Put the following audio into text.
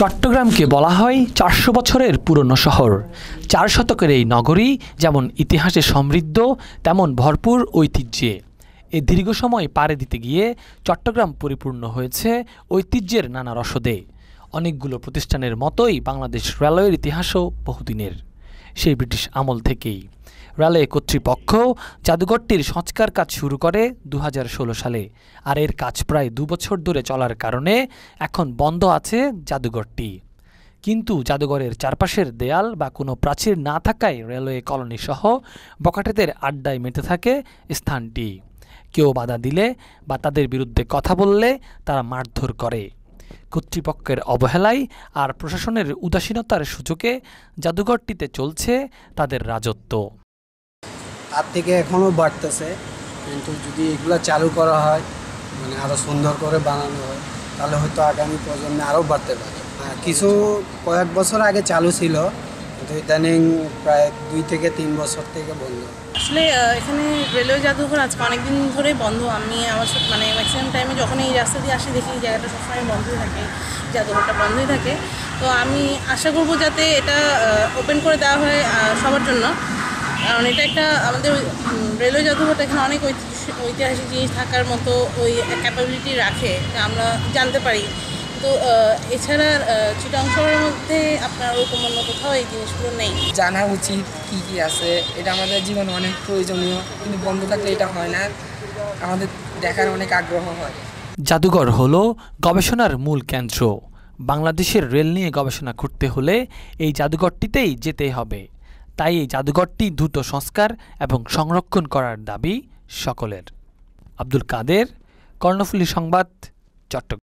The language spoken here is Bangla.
চট্টগ্রামকে বলা হয় চারশো বছরের পুরনো শহর চার শতকের এই নগরী যেমন ইতিহাসে সমৃদ্ধ তেমন ভরপুর ঐতিহ্যে এ দীর্ঘ সময় পারে দিতে গিয়ে চট্টগ্রাম পরিপূর্ণ হয়েছে ঐতিহ্যের নানা রসদে অনেকগুলো প্রতিষ্ঠানের মতোই বাংলাদেশ রেলওয়ের ইতিহাসও বহুদিনের সেই ব্রিটিশ আমল থেকেই রালে কর্তৃপক্ষ জাদুঘরটির সংস্কার কাজ শুরু করে দু সালে আর এর কাজ প্রায় দু বছর ধরে চলার কারণে এখন বন্ধ আছে জাদুঘরটি কিন্তু জাদুঘরের চারপাশের দেয়াল বা কোনো প্রাচীর না থাকায় রেলওয়ে কলোনি সহ বকাটেদের আড্ডায় মেতে থাকে স্থানটি কেউ বাধা দিলে বা তাদের বিরুদ্ধে কথা বললে তারা মারধর করে কর্তৃপক্ষের অবহেলায় আর প্রশাসনের উদাসীনতার সুযোগে জাদুঘরটিতে চলছে তাদের রাজত্ব তার থেকে এখনও বাড়তেছে কিন্তু যদি এগুলো চালু করা হয় মানে আরও সুন্দর করে বানানো হয় তাহলে হয়তো আগামী প্রজন্মে আরও বাড়তে পারে কিছু কয়েক বছর আগে চালু ছিল কিন্তু ইদানিং প্রায় দুই থেকে তিন বছর থেকে বন্ধ আসলে এখানে রেলওয়ে জাদুঘর আজকে অনেকদিন ধরেই বন্ধ আমি আমার সব মানে ম্যাক্সিমাম টাইমে যখন এই রাস্তা দিয়ে আসি দেখি জায়গাটা সবসময় বন্ধই থাকে জাদুঘরটা বন্ধই থাকে তো আমি আশা করব যাতে এটা ওপেন করে দেওয়া হয় সবার জন্য কারণ এটা একটা আমাদের রেলওয়ে জাদুঘরটা এখানে অনেক ঐতিহাসিক জিনিস থাকার মতো ওই ক্যাপাবিলিটি রাখে আমরা জানতে পারি তো এছাড়া মধ্যে আপনার ওরকম অন্য কোথাও এই জিনিসগুলো নেই জানা উচিত কি কি আছে এটা আমাদের জীবনে অনেক প্রয়োজনীয় কিন্তু বন্ধ থাকলে এটা হয় না আমাদের দেখার অনেক আগ্রহ হয় জাদুঘর হলো গবেষণার মূল কেন্দ্র বাংলাদেশের রেল নিয়ে গবেষণা করতে হলে এই জাদুঘরটিতেই যেতে হবে তাই এই জাদুঘরটি দ্রুত সংস্কার এবং সংরক্ষণ করার দাবি সকলের আব্দুল কাদের কর্ণফুলী সংবাদ চট্টগ্রাম